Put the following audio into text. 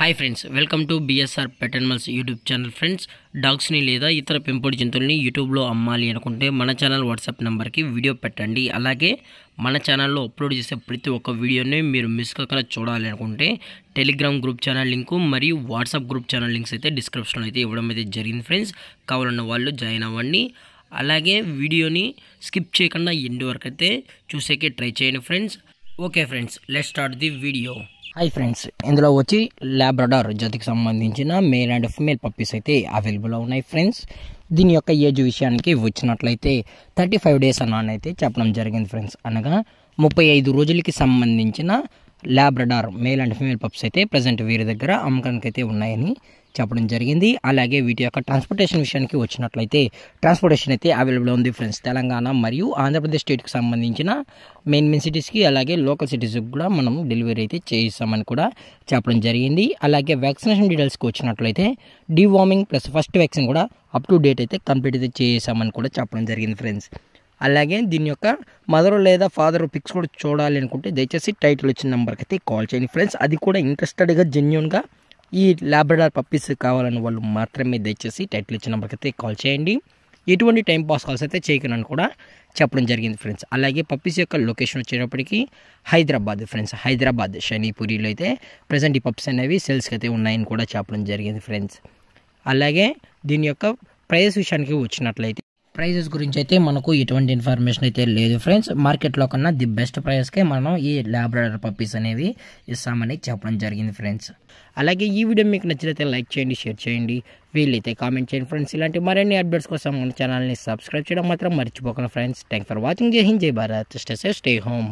hi friends welcome to BSR pet animals YouTube channel friends డాగ్స్ని లేదా ఇతర పెంపుడు జంతువుల్ని యూట్యూబ్లో అమ్మాలి అనుకుంటే మన ఛానల్ వాట్సాప్ నెంబర్కి వీడియో పెట్టండి అలాగే మన ఛానల్లో అప్లోడ్ చేసే ప్రతి ఒక్క వీడియోని మీరు మిస్ కాకుండా చూడాలి అనుకుంటే టెలిగ్రామ్ గ్రూప్ ఛానల్ లింకు మరియు వాట్సాప్ గ్రూప్ ఛానల్ లింక్స్ అయితే డిస్క్రిప్షన్లో అయితే ఇవ్వడం అయితే జరిగింది ఫ్రెండ్స్ కావాలన్న వాళ్ళు జాయిన్ అవ్వండి అలాగే వీడియోని స్కిప్ చేయకుండా ఎండ్ వరకు అయితే చూసేకే ట్రై చేయండి friends okay friends let start the video hi friends ఇందులో వచ్చి ల్యాబ్రడార్ జతికి సంబంధించిన మేల్ అండ్ ఫిమేల్ పప్పీస్ అయితే అవైలబుల్లో ఉన్నాయి ఫ్రెండ్స్ దీని యొక్క ఏజ్ విషయానికి వచ్చినట్లయితే థర్టీ ఫైవ్ డేస్ అన్నానైతే అయితే చెప్పడం జరిగింది ఫ్రెండ్స్ అనగా ముప్పై ఐదు రోజులకి సంబంధించిన Labrador male and female pups అయితే ప్రజెంట్ వీరి దగ్గర అమ్మకానికి అయితే ఉన్నాయని చెప్పడం జరిగింది అలాగే వీటి యొక్క ట్రాన్స్పోర్టేషన్ విషయానికి వచ్చినట్లయితే ట్రాన్స్పోర్టేషన్ అయితే అవైలబుల్ ఉంది ఫ్రెండ్స్ తెలంగాణ మరియు ఆంధ్రప్రదేశ్ స్టేట్కి సంబంధించిన మెయిన్ మెయిన్ సిటీస్కి అలాగే లోకల్ సిటీస్కి కూడా మనం డెలివరీ అయితే చేయిస్తామని కూడా చెప్పడం జరిగింది అలాగే వ్యాక్సినేషన్ డీటెయిల్స్కి వచ్చినట్లయితే డీవార్మింగ్ ప్లస్ ఫస్ట్ వ్యాక్సిన్ కూడా అప్ టు డేట్ అయితే కంప్లీట్ అయితే చేసామని కూడా చెప్పడం జరిగింది ఫ్రెండ్స్ అలాగే దీని యొక్క మదర్ లేదా ఫాదర్ పిక్స్ కూడా చూడాలి అనుకుంటే దయచేసి టైటిల్ వచ్చిన నెంబర్కి అయితే కాల్ చేయండి ఫ్రెండ్స్ అది కూడా ఇంట్రెస్టెడ్గా జెన్యున్గా ఈ ల్యాబ్రడార్ పప్పీస్ కావాలని వాళ్ళు మాత్రమే దయచేసి టైటిల్ ఇచ్చిన నెంబర్కి అయితే కాల్ చేయండి ఎటువంటి టైం పాస్ కాల్స్ అయితే చేయకనని కూడా చెప్పడం జరిగింది ఫ్రెండ్స్ అలాగే పప్పీస్ యొక్క లొకేషన్ వచ్చేటప్పటికి హైదరాబాద్ ఫ్రెండ్స్ హైదరాబాద్ షనీపూరిలో అయితే ప్రజెంట్ ఈ పప్స్ అనేవి సేల్స్కి అయితే ఉన్నాయని కూడా చెప్పడం జరిగింది ఫ్రెండ్స్ అలాగే దీని యొక్క ప్రైస్ విషయానికి వచ్చినట్లయితే ప్రైజెస్ గురించి అయితే మనకు ఎటువంటి ఇన్ఫర్మేషన్ అయితే లేదు ఫ్రెండ్స్ మార్కెట్లో కన్నా ది బెస్ట్ ప్రైస్కే మనం ఈ ల్యాబ్రడర్ పప్పీస్ అనేవి ఇస్తామని చెప్పడం జరిగింది ఫ్రెండ్స్ అలాగే ఈ వీడియో మీకు నచ్చినైతే లైక్ చేయండి షేర్ చేయండి వీలైతే కామెంట్ చేయండి ఫ్రెండ్స్ ఇలాంటి మరిన్ని అప్డేట్స్ కోసం మన ఛానల్ని సబ్స్క్రైబ్ చేయడం మాత్రం మర్చిపోకండి ఫ్రెండ్స్ థ్యాంక్ ఫర్ వాచింగ్ జై హింద్ జై Bharat stay safe stay home